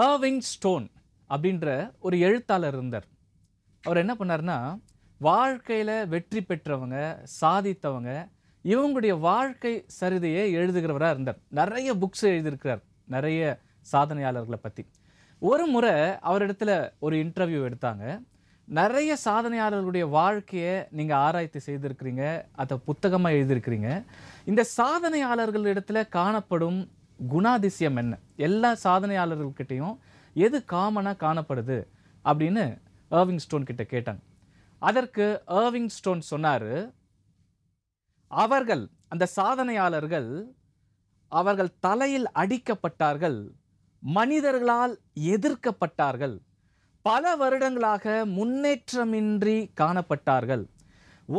அர்விங் stone அப்படின்ற ஒரு எழுத்தாளர் இருந்தார் அவர் என்ன பண்ணார்னா வாழ்க்கையில் வெற்றி பெற்றவங்க சாதித்தவங்க இவங்களுடைய வாழ்க்கை சரிதையை எழுதுகிறவராக இருந்தார் நிறைய புக்ஸ் எழுதியிருக்கிறார் நிறைய சாதனையாளர்களை பற்றி ஒரு முறை அவரிடத்துல ஒரு இன்டர்வியூ எடுத்தாங்க நிறைய சாதனையாளர்களுடைய வாழ்க்கையை நீங்கள் ஆராய்ச்சி செய்திருக்கிறீங்க அதை புத்தகமாக எழுதியிருக்கிறீங்க இந்த சாதனையாளர்களிடத்தில் காணப்படும் குணாதிசயம் என்ன எல்லா சாதனையாளர்கள்கிட்டையும் எது காமனாக காணப்படுது அப்படின்னு ஏர்விங் ஸ்டோன் கிட்ட கேட்டாங்க அதற்கு ஏர்விங் ஸ்டோன் சொன்னார் அவர்கள் அந்த சாதனையாளர்கள் அவர்கள் தலையில் அடிக்கப்பட்டார்கள் மனிதர்களால் எதிர்க்கப்பட்டார்கள் பல வருடங்களாக முன்னேற்றமின்றி காணப்பட்டார்கள்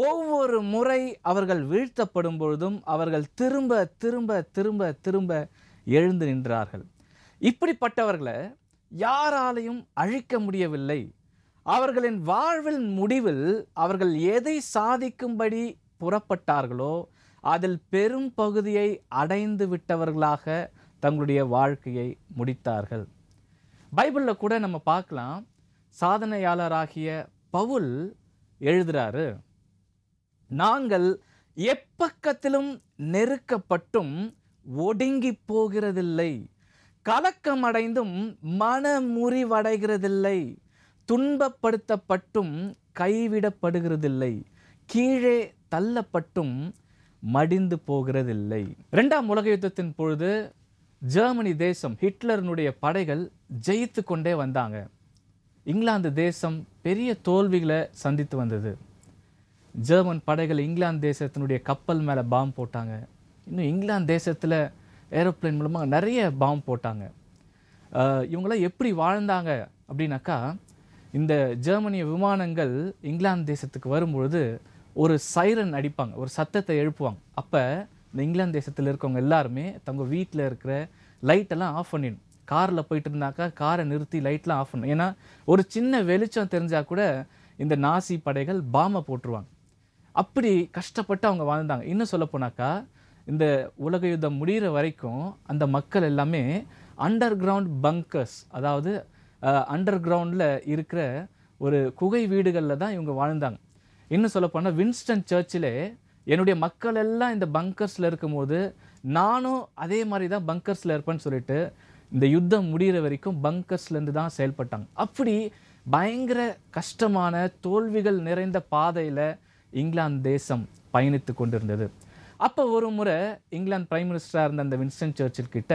ஒவ்வொரு முறை அவர்கள் வீழ்த்தப்படும் பொழுதும் அவர்கள் திரும்ப திரும்ப திரும்ப திரும்ப எழுந்து நின்றார்கள் இப்படிப்பட்டவர்களை யாராலையும் அழிக்க முடியவில்லை அவர்களின் வாழ்வின் முடிவில் அவர்கள் எதை சாதிக்கும்படி புறப்பட்டார்களோ அதில் பெரும் பகுதியை அடைந்து விட்டவர்களாக தங்களுடைய வாழ்க்கையை முடித்தார்கள் பைபிளில் கூட நம்ம பார்க்கலாம் சாதனையாளராகிய பவுல் எழுதுகிறாரு நாங்கள் எப்பக்கத்திலும் நெருக்கப்பட்டும் ஒடுங்கி போகிறதில்லை கலக்கமடைந்தும் முறிவடைகிறதில்லை துன்பப்படுத்தப்பட்டும் கைவிடப்படுகிறதில்லை கீழே தள்ளப்பட்டும் மடிந்து போகிறதில்லை ரெண்டாம் உலக யுத்தத்தின் பொழுது ஜெர்மனி தேசம் ஹிட்லர்னுடைய படைகள் ஜெயித்து கொண்டே வந்தாங்க இங்கிலாந்து தேசம் பெரிய தோல்விகளை சந்தித்து வந்தது ஜெர்மன் படைகள் இங்கிலாந்து தேசத்தினுடைய கப்பல் மேலே பாம்பு போட்டாங்க இன்னும் இங்கிலாந்து தேசத்தில் ஏரோப்ளைன் மூலமாக நிறைய பாம்பு போட்டாங்க இவங்களாம் எப்படி வாழ்ந்தாங்க அப்படின்னாக்கா இந்த ஜெர்மனிய விமானங்கள் இங்கிலாந்து தேசத்துக்கு வரும்பொழுது ஒரு சைரன் அடிப்பாங்க ஒரு சத்தத்தை எழுப்புவாங்க அப்போ இந்த இங்கிலாந்து தேசத்தில் இருக்கவங்க எல்லாருமே தங்க வீட்டில் இருக்கிற லைட்டெல்லாம் ஆஃப் பண்ணிடணும் காரில் போயிட்டு இருந்தாக்கா காரை நிறுத்தி லைட்லாம் ஆஃப் பண்ணணும் ஏன்னா ஒரு சின்ன வெளிச்சம் தெரிஞ்சால் கூட இந்த நாசி படைகள் பாமை போட்டுருவாங்க அப்படி கஷ்டப்பட்டு அவங்க வாழ்ந்தாங்க இன்னும் சொல்ல போனாக்கா இந்த உலக யுத்தம் முடிகிற வரைக்கும் அந்த மக்கள் எல்லாமே அண்டர் கிரவுண்ட் பங்கர்ஸ் அதாவது அண்டர் கிரவுண்டில் இருக்கிற ஒரு குகை வீடுகளில் தான் இவங்க வாழ்ந்தாங்க இன்னும் சொல்லப்போனால் வின்ஸ்டன் சர்ச்சிலே என்னுடைய மக்கள் எல்லாம் இந்த பங்கர்ஸில் இருக்கும்போது நானும் அதே மாதிரி தான் பங்கர்ஸில் இருப்பேன்னு சொல்லிட்டு இந்த யுத்தம் முடிகிற வரைக்கும் பங்கர்ஸ்லேருந்து தான் செயல்பட்டாங்க அப்படி பயங்கர கஷ்டமான தோல்விகள் நிறைந்த பாதையில் இங்கிலாந்து தேசம் பயணித்து கொண்டிருந்தது அப்போ ஒரு முறை இங்கிலாந்து பிரைம் மினிஸ்டராக இருந்த அந்த வின்ஸ்டன் சர்ச்சில் கிட்ட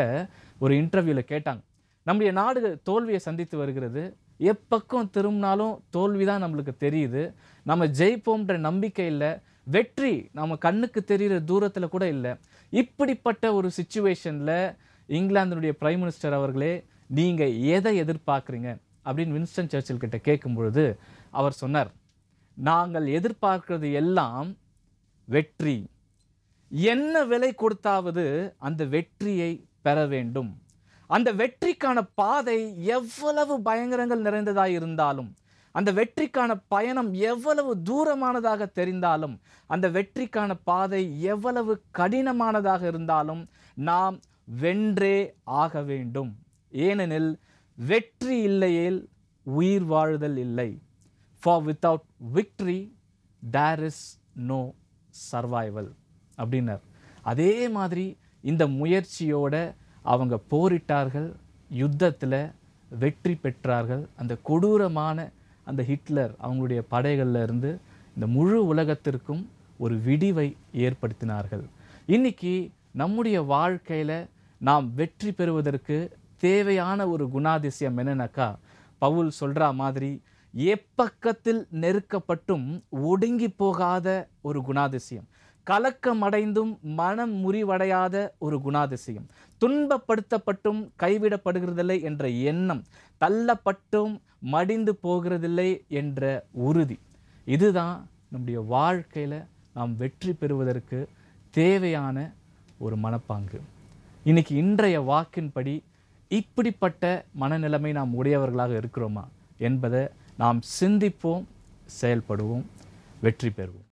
ஒரு இன்டர்வியூவில் கேட்டாங்க நம்முடைய நாடு தோல்வியை சந்தித்து வருகிறது எப்பக்கம் திரும்பினாலும் தோல்வி தான் நம்மளுக்கு தெரியுது நம்ம ஜெயிப்போம்ன்ற நம்பிக்கை இல்லை வெற்றி நம்ம கண்ணுக்கு தெரிகிற தூரத்தில் கூட இல்லை இப்படிப்பட்ட ஒரு சுச்சுவேஷனில் இங்கிலாந்தினுடைய பிரைம் மினிஸ்டர் அவர்களே நீங்கள் எதை எதிர்பார்க்குறீங்க அப்படின்னு வின்ஸ்டன் சர்ச்சில் கிட்ட கேட்கும் பொழுது அவர் சொன்னார் நாங்கள் எதிர்பார்க்கிறது எல்லாம் வெற்றி என்ன விலை கொடுத்தாவது அந்த வெற்றியை பெற வேண்டும் அந்த வெற்றிக்கான பாதை எவ்வளவு பயங்கரங்கள் நிறைந்ததாக இருந்தாலும் அந்த வெற்றிக்கான பயணம் எவ்வளவு தூரமானதாக தெரிந்தாலும் அந்த வெற்றிக்கான பாதை எவ்வளவு கடினமானதாக இருந்தாலும் நாம் வென்றே ஆக வேண்டும் ஏனெனில் வெற்றி இல்லையேல் உயிர் வாழுதல் இல்லை for without victory there is no survival அப்படின்னார் அதே மாதிரி இந்த முயற்சியோட அவங்க போரிட்டார்கள் யுத்தத்தில் வெற்றி பெற்றார்கள் அந்த கொடூரமான அந்த ஹிட்லர் அவங்களுடைய படைகளில் இருந்து இந்த முழு உலகத்திற்கும் ஒரு விடிவை ஏற்படுத்தினார்கள் இன்றைக்கி நம்முடைய வாழ்க்கையில் நாம் வெற்றி பெறுவதற்கு தேவையான ஒரு குணாதிசயம் என்னன்னாக்கா பவுல் சொல்கிற மாதிரி எப்பக்கத்தில் நெருக்கப்பட்டும் ஒடுங்கி போகாத ஒரு குணாதிசயம் கலக்கமடைந்தும் மனம் முறிவடையாத ஒரு குணாதிசயம் துன்பப்படுத்தப்பட்டும் கைவிடப்படுகிறதில்லை என்ற எண்ணம் தள்ளப்பட்டும் மடிந்து போகிறதில்லை என்ற உறுதி இதுதான் நம்முடைய வாழ்க்கையில் நாம் வெற்றி பெறுவதற்கு தேவையான ஒரு மனப்பாங்கு இன்றைக்கி இன்றைய வாக்கின்படி இப்படிப்பட்ட மனநிலைமை நாம் உடையவர்களாக இருக்கிறோமா என்பதை நாம் சிந்திப்போம் செயல்படுவோம் வெற்றி பெறுவோம்